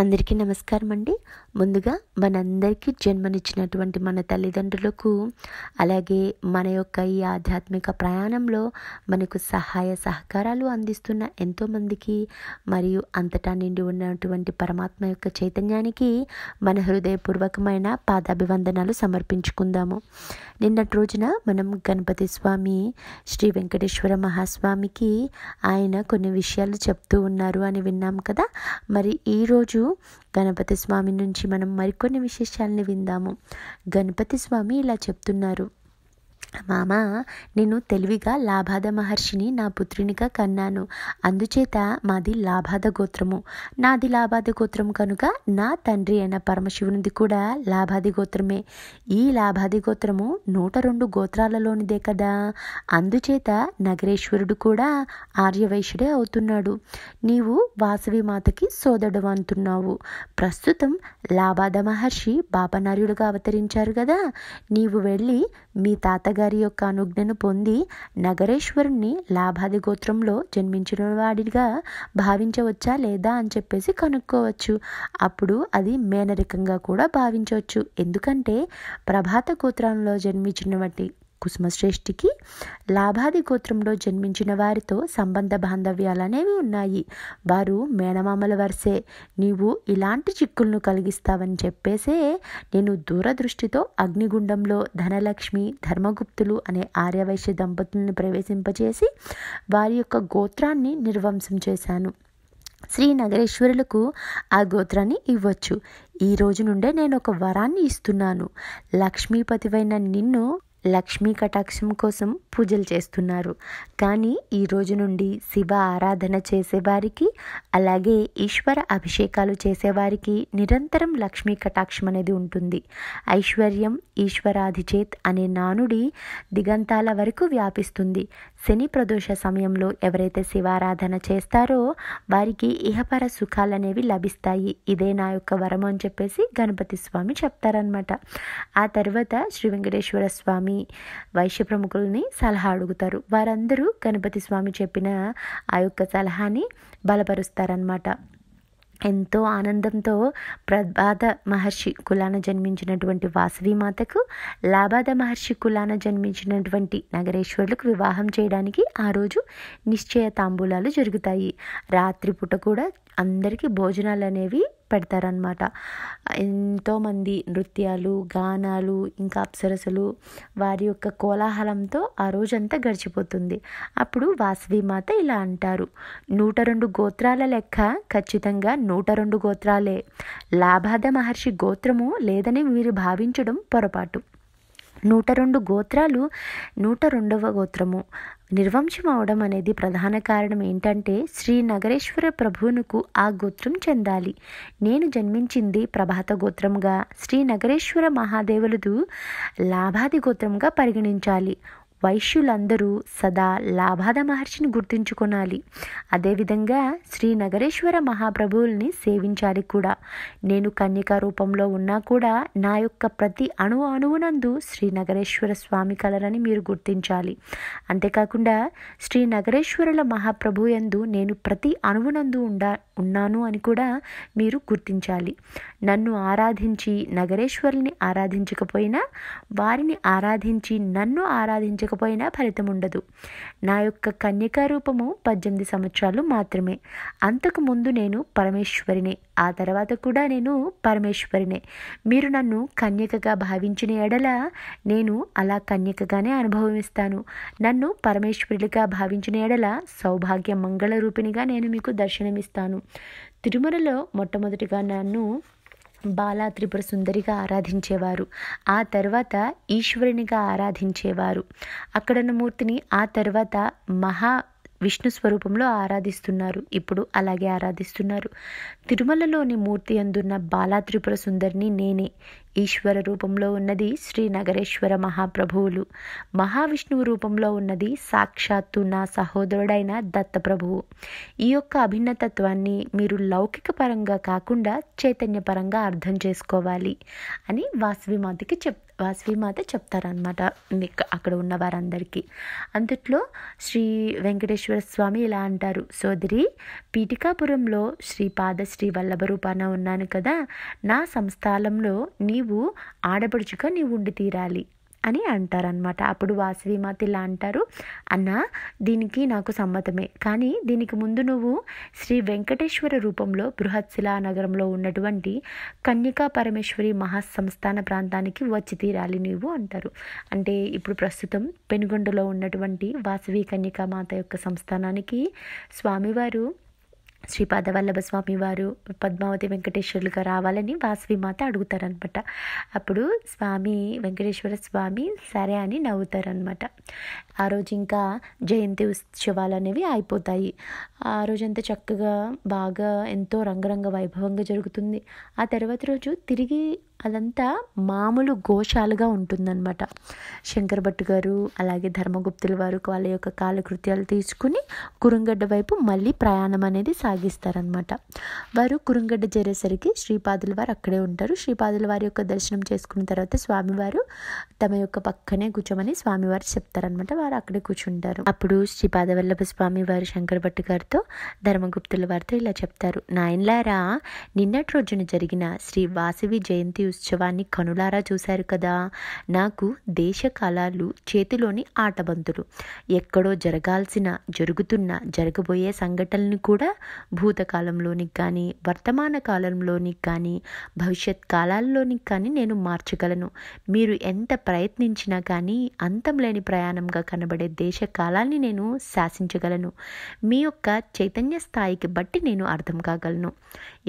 అందరికీ నమస్కారం అండి ముందుగా మనందరికీ జన్మనిచ్చినటువంటి మన తల్లిదండ్రులకు అలాగే మన యొక్క ఈ ఆధ్యాత్మిక ప్రయాణంలో మనకు సహాయ సహకారాలు అందిస్తున్న ఎంతోమందికి మరియు అంతటా నిండి ఉన్నటువంటి పరమాత్మ యొక్క చైతన్యానికి మన హృదయపూర్వకమైన పాదాభివందనాలు సమర్పించుకుందాము నిన్నటి రోజున మనం గణపతి స్వామి శ్రీ వెంకటేశ్వర మహాస్వామికి ఆయన కొన్ని విషయాలు చెప్తూ ఉన్నారు అని విన్నాం కదా మరి ఈరోజు గణపతి స్వామి నుంచి మనం మరికొన్ని విశేషాలని విందాము గణపతి స్వామి ఇలా చెప్తున్నారు మామ నేను తెలివిగా లాభాద మహర్షిని నా పుత్రునిగా కన్నాను అందుచేత మాది లాభాద గోత్రము నాది లాభాద గోత్రం కనుక నా తండ్రి అయిన పరమశివునిది కూడా లాభాది గోత్రమే ఈ లాభాది గోత్రము నూట రెండు గోత్రాలలోనిదే కదా అందుచేత నగరేశ్వరుడు కూడా ఆర్యవైశ్యుడే అవుతున్నాడు నీవు వాసవి మాతకి సోదడు అంటున్నావు ప్రస్తుతం లాభాద మహర్షి బాపనార్యుడుగా అవతరించారు కదా నీవు వెళ్ళి మీ తాత అత్తగారి యొక్క అనుజ్ఞను పొంది నగరేశ్వరుణ్ణి లాభాది గోత్రంలో జన్మించిన వాడిగా భావించవచ్చా లేదా అని చెప్పేసి కనుక్కోవచ్చు అప్పుడు అది మేనరికంగా కూడా భావించవచ్చు ఎందుకంటే ప్రభాత గోత్రంలో జన్మించిన వంటి కుసుమశ్రేష్ఠికి లాభాది గోత్రంలో జన్మించిన వారితో సంబంధ బాంధవ్యాలు అనేవి ఉన్నాయి వారు మేనమామల వరసే నీవు ఇలాంటి చిక్కులను కలిగిస్తావని చెప్పేసే నేను దూరదృష్టితో అగ్నిగుండంలో ధనలక్ష్మి ధర్మగుప్తులు అనే ఆర్యవైశ్య దంపతులను ప్రవేశింపజేసి వారి యొక్క గోత్రాన్ని నిర్వంశం చేశాను శ్రీ నగరేశ్వరులకు ఆ గోత్రాన్ని ఇవ్వచ్చు ఈ రోజు నుండే నేను ఒక వరాన్ని ఇస్తున్నాను లక్ష్మీపతివైన నిన్ను లక్ష్మీ కటాక్షం కోసం పూజలు చేస్తున్నారు కానీ ఈ రోజు నుండి శివ ఆరాధన చేసేవారికి అలాగే ఈశ్వర అభిషేకాలు చేసేవారికి నిరంతరం లక్ష్మీ కటాక్షం అనేది ఉంటుంది ఐశ్వర్యం ఈశ్వరాధిచేత్ అనే నానుడి దిగంతాల వరకు వ్యాపిస్తుంది శని ప్రదోష సమయంలో ఎవరైతే శివారాధన చేస్తారో వారికి ఇహపర సుఖాలనేవి లభిస్తాయి ఇదే నా యొక్క వరం అని చెప్పేసి గణపతి స్వామి చెప్తారనమాట ఆ తర్వాత శ్రీ వెంకటేశ్వర స్వామి వైశ్య ప్రముఖుల్ని సలహా అడుగుతారు వారందరూ గణపతి స్వామి చెప్పిన ఆ యొక్క సలహాని బలపరుస్తారనమాట ఎంతో ఆనందంతో ప్రబాద మహర్షి కులాన జన్మించినటువంటి వాసవి మాతకు లాబాద మహర్షి కులాన జన్మించినటువంటి నగరేశ్వరులకు వివాహం చేయడానికి ఆ రోజు నిశ్చయ తాంబూలాలు జరుగుతాయి రాత్రిపూట కూడా అందరికీ భోజనాలు అనేవి పెడతారనమాట ఎంతోమంది నృత్యాలు గానాలు ఇంకా అప్సరసలు వారి యొక్క కోలాహలంతో ఆ రోజంతా గడిచిపోతుంది అప్పుడు వాసవి మాత ఇలా అంటారు నూట రెండు గోత్రాల లెక్క ఖచ్చితంగా నూట రెండు గోత్రాలే లాభాద మహర్షి గోత్రము లేదని మీరు భావించడం పొరపాటు నూట రెండు గోత్రాలు నూట రెండవ గోత్రము నిర్వంశం అవడం అనేది ప్రధాన కారణం ఏంటంటే శ్రీ నగరేశ్వర ప్రభువునకు ఆ గోత్రం చెందాలి నేను జన్మించింది ప్రభాత గోత్రంగా శ్రీ నగరేశ్వర మహాదేవులదు లాభాది గోత్రంగా పరిగణించాలి వైశ్యులందరూ సదా లాభాద మహర్షిని గుర్తుంచుకోనాలి అదేవిధంగా శ్రీ నగరేశ్వర మహాప్రభువుల్ని సేవించాలి కూడా నేను కన్యకా రూపంలో ఉన్నా కూడా నా యొక్క ప్రతి అణువు అణువునందు శ్రీ నగరేశ్వర స్వామి కలరని మీరు గుర్తించాలి అంతేకాకుండా శ్రీ నగరేశ్వరుల మహాప్రభు ఎందు నేను ప్రతి అణువునందు ఉండా ఉన్నాను అని కూడా మీరు గుర్తించాలి నన్ను ఆరాధించి నగరేశ్వరుని ఆరాధించకపోయినా వారిని ఆరాధించి నన్ను ఆరాధించ వెతకపోయినా ఫలితం ఉండదు నా యొక్క కన్యకా రూపము పద్దెనిమిది సంవత్సరాలు మాత్రమే అంతకు ముందు నేను పరమేశ్వరినే ఆ తర్వాత కూడా నేను పరమేశ్వరినే మీరు నన్ను కన్యకగా భావించిన ఎడల నేను అలా కన్యకగానే అనుభవమిస్తాను నన్ను పరమేశ్వరుడిగా భావించిన ఎడల సౌభాగ్య మంగళ రూపిణిగా నేను మీకు దర్శనమిస్తాను తిరుమలలో మొట్టమొదటిగా నన్ను బాలా త్రిపుర సుందరిగా ఆరాధించేవారు ఆ తర్వాత ఈశ్వరునిగా ఆరాధించేవారు అక్కడున్న మూర్తిని ఆ తర్వాత మహా విష్ణు స్వరూపంలో ఆరాధిస్తున్నారు ఇప్పుడు అలాగే ఆరాధిస్తున్నారు తిరుమలలోని మూర్తి అందున్న బాలా త్రిపుర సుందరిని నేనే ఈశ్వర రూపంలో ఉన్నది శ్రీ నగరేశ్వర మహాప్రభువులు మహావిష్ణువు రూపంలో ఉన్నది సాక్షాత్తు నా సహోదరుడైన దత్తప్రభువు ఈ యొక్క అభిన్నతత్వాన్ని మీరు లౌకిక పరంగా కాకుండా చైతన్యపరంగా అర్థం చేసుకోవాలి అని వాసవిమాతకి చెప్ వాసవిమాత చెప్తారనమాట అక్కడ ఉన్న వారందరికీ అందుట్లో శ్రీ వెంకటేశ్వర స్వామి ఇలా అంటారు సోదరి పీఠికాపురంలో శ్రీ పాదశ్రీ వల్లభ రూపాన ఉన్నాను కదా నా సంస్థానంలో నీ నీవు ఆడపడుచుగా నీవు ఉండి తీరాలి అని అంటారనమాట అప్పుడు వాసవి మాత ఇలా అంటారు అన్న దీనికి నాకు సమ్మతమే కానీ దీనికి ముందు నువ్వు శ్రీ వెంకటేశ్వర రూపంలో బృహత్శిలా నగరంలో ఉన్నటువంటి కన్యకా పరమేశ్వరి మహాసంస్థాన ప్రాంతానికి వచ్చి తీరాలి నువ్వు అంటారు అంటే ఇప్పుడు ప్రస్తుతం పెనుగొండలో ఉన్నటువంటి వాసవి కన్యకా మాత యొక్క సంస్థానానికి స్వామివారు శ్రీ పాదవల్లభ స్వామి వారు పద్మావతి వెంకటేశ్వరులుగా రావాలని వాసవి మాత అడుగుతారనమాట అప్పుడు స్వామి వెంకటేశ్వర స్వామి సరే అని నవ్వుతారనమాట ఆ రోజు ఇంకా జయంతి ఉత్సవాలు అనేవి అయిపోతాయి ఆ రోజంతా చక్కగా బాగా ఎంతో రంగరంగ వైభవంగా జరుగుతుంది ఆ తర్వాత రోజు తిరిగి అదంతా మామూలు ఘోషాలుగా ఉంటుందన్నమాట శంకరభట్ గారు అలాగే ధర్మగుప్తుల వారు వాళ్ళ యొక్క కాలకృత్యాలు తీసుకుని కురంగడ్డ వైపు మళ్ళీ ప్రయాణం అనేది సాగిస్తారనమాట వారు కురంగడ్డ చేరేసరికి శ్రీపాదుల వారు అక్కడే ఉంటారు శ్రీపాదుల వారి యొక్క దర్శనం చేసుకున్న తర్వాత స్వామివారు తమ యొక్క పక్కనే కూర్చోమని స్వామివారు చెప్తారనమాట వారు అక్కడే కూర్చుంటారు అప్పుడు శ్రీపాదవల్లభ స్వామి వారు శంకరభట్ గారితో ధర్మగుప్తుల వారితో ఇలా చెప్తారు నాయన్లారా నిన్నటి రోజున జరిగిన శ్రీ వాసవి జయంతి ఉత్సవాన్ని కనులారా చూశారు కదా నాకు దేశ కళలు చేతిలోని ఆటబంతులు ఎక్కడో జరగాల్సిన జరుగుతున్న జరగబోయే సంఘటనలు కూడా భూతకాలంలోనికి కానీ వర్తమాన కాలంలోనికి కానీ భవిష్యత్ కాలాల్లోనికి కానీ నేను మార్చగలను మీరు ఎంత ప్రయత్నించినా కానీ అంతం లేని ప్రయాణంగా కనబడే దేశ కాలాన్ని నేను శాసించగలను మీ యొక్క చైతన్య స్థాయికి బట్టి నేను అర్థం కాగలను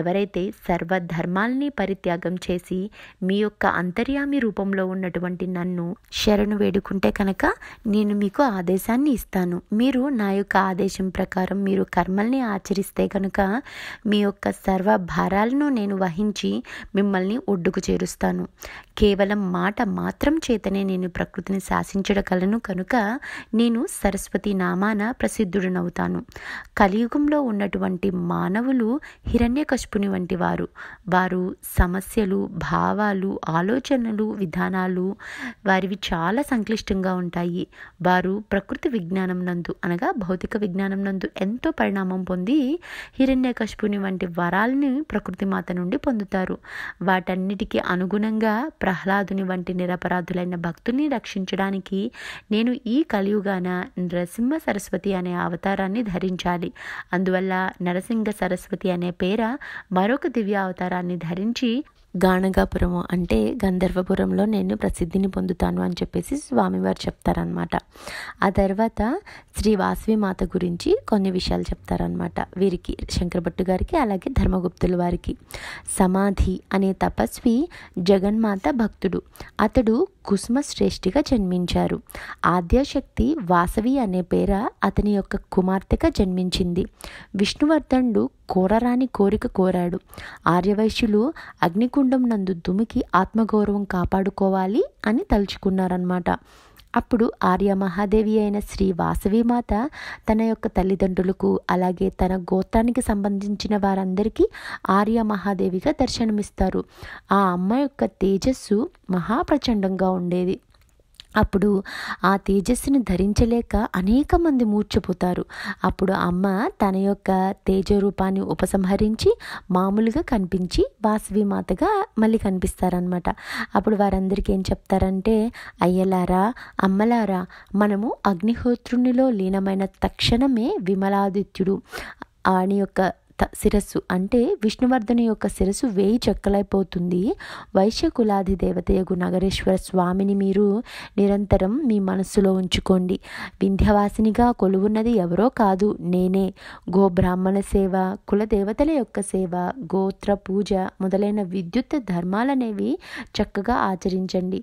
ఎవరైతే సర్వధర్మాల్ని పరిత్యాగం చేసి మీ యొక్క అంతర్యామి రూపంలో ఉన్నటువంటి నన్ను శరణు వేడుకుంటే కనుక నేను మీకు ఆదేశాన్ని ఇస్తాను మీరు నా యొక్క ఆదేశం ప్రకారం మీరు కర్మల్ని ఆచరిస్తే కనుక మీ యొక్క సర్వ భారాలను నేను వహించి మిమ్మల్ని ఒడ్డుకు చేరుస్తాను కేవలం మాట మాత్రం చేతనే నేను ప్రకృతిని శాసించడగలను కనుక నేను సరస్వతి నామాన ప్రసిద్ధుడనవుతాను కలియుగంలో ఉన్నటువంటి మానవులు హిరణ్య పశుపుని వంటి వారు వారు సమస్యలు భావాలు ఆలోచనలు విధానాలు వారివి చాలా సంక్లిష్టంగా ఉంటాయి వారు ప్రకృతి విజ్ఞానం నందు అనగా భౌతిక విజ్ఞానం నందు ఎంతో పరిణామం పొంది హిరణ్యకశుపుని వంటి వరాలని ప్రకృతి మాత నుండి పొందుతారు వాటన్నిటికీ అనుగుణంగా ప్రహ్లాదుని వంటి నిరపరాధులైన భక్తుల్ని రక్షించడానికి నేను ఈ కలియుగాన నరసింహ సరస్వతి అనే అవతారాన్ని ధరించాలి అందువల్ల నరసింహ సరస్వతి అనే పేర మరొక దివ్యావతారాన్ని ధరించి గాణగాపురము అంటే గంధర్వపురంలో నేను ప్రసిద్ధిని పొందుతాను అని చెప్పేసి స్వామివారు చెప్తారనమాట ఆ తర్వాత శ్రీ వాసవి మాత గురించి కొన్ని విషయాలు చెప్తారనమాట వీరికి శంకరభట్టు గారికి అలాగే ధర్మగుప్తుల వారికి సమాధి అనే తపస్వి జగన్మాత భక్తుడు అతడు కుసుమ శ్రేష్ఠిగా జన్మించారు ఆద్యశక్తి వాసవి అనే పేర అతని యొక్క కుమార్తెగా జన్మించింది విష్ణువర్ధనుడు కోరరాని కోరిక కోరాడు ఆర్యవైశ్యులు అగ్నికుండం నందు దుమికి ఆత్మగౌరవం కాపాడుకోవాలి అని తలుచుకున్నారనమాట అప్పుడు ఆర్య మహాదేవి అయిన శ్రీ వాసవిమాత తన యొక్క తల్లిదండ్రులకు అలాగే తన గోత్రానికి సంబంధించిన వారందరికీ ఆర్య మహాదేవిగా దర్శనమిస్తారు ఆ అమ్మ యొక్క తేజస్సు మహాప్రచండంగా ఉండేది అప్పుడు ఆ తేజస్సుని ధరించలేక అనేక మంది మూర్చిపోతారు అప్పుడు అమ్మ తన యొక్క తేజరూపాన్ని ఉపసంహరించి మామూలుగా కనిపించి మాతగా మళ్ళీ కనిపిస్తారనమాట అప్పుడు వారందరికీ ఏం చెప్తారంటే అయ్యలారా అమ్మలారా మనము అగ్నిహోత్రునిలో లీనమైన తక్షణమే విమలాదిత్యుడు ఆని యొక్క శిరస్సు అంటే విష్ణువర్ధుని యొక్క శిరస్సు వేయి చెక్కలైపోతుంది వైశ్య కులాది దేవతయగు నగరేశ్వర స్వామిని మీరు నిరంతరం మీ మనస్సులో ఉంచుకోండి వింధ్యవాసినిగా కొలువున్నది ఎవరో కాదు నేనే గో బ్రాహ్మణ సేవ కులదేవతల యొక్క సేవ గోత్ర పూజ మొదలైన విద్యుత్ ధర్మాలనేవి చక్కగా ఆచరించండి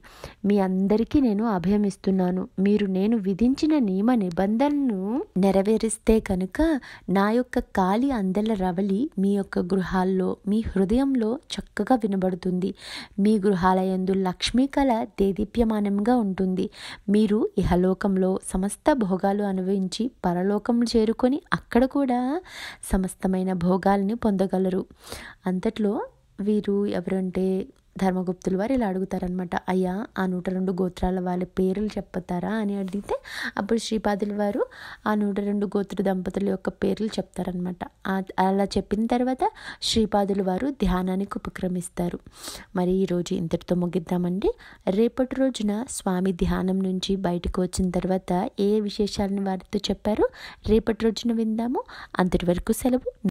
మీ అందరికీ నేను అభయమిస్తున్నాను మీరు నేను విధించిన నియమ నిబంధనను నెరవేరిస్తే కనుక నా యొక్క కాలి అందల రవలి మీ యొక్క గృహాల్లో మీ హృదయంలో చక్కగా వినబడుతుంది మీ గృహాలయందు లక్ష్మీ కళ దేదీప్యమానంగా ఉంటుంది మీరు ఇహలోకంలో సమస్త భోగాలు అనుభవించి పరలోకం చేరుకొని అక్కడ కూడా సమస్తమైన భోగాల్ని పొందగలరు అంతట్లో వీరు ఎవరంటే ధర్మగుప్తులు వారు ఇలా అడుగుతారనమాట అయ్యా ఆ నూట రెండు గోత్రాల వాళ్ళ పేర్లు చెప్తారా అని అడిగితే అప్పుడు శ్రీపాదులు వారు ఆ నూట రెండు గోత్ర దంపతుల యొక్క పేర్లు చెప్తారనమాట అలా చెప్పిన తర్వాత శ్రీపాదులు వారు ధ్యానానికి ఉపక్రమిస్తారు మరి ఈరోజు ఇంతటితో ముగిద్దామండి రేపటి రోజున స్వామి ధ్యానం నుంచి బయటకు వచ్చిన తర్వాత ఏ విశేషాలను వారితో చెప్పారు రేపటి రోజున విందాము అంతటి వరకు సెలవు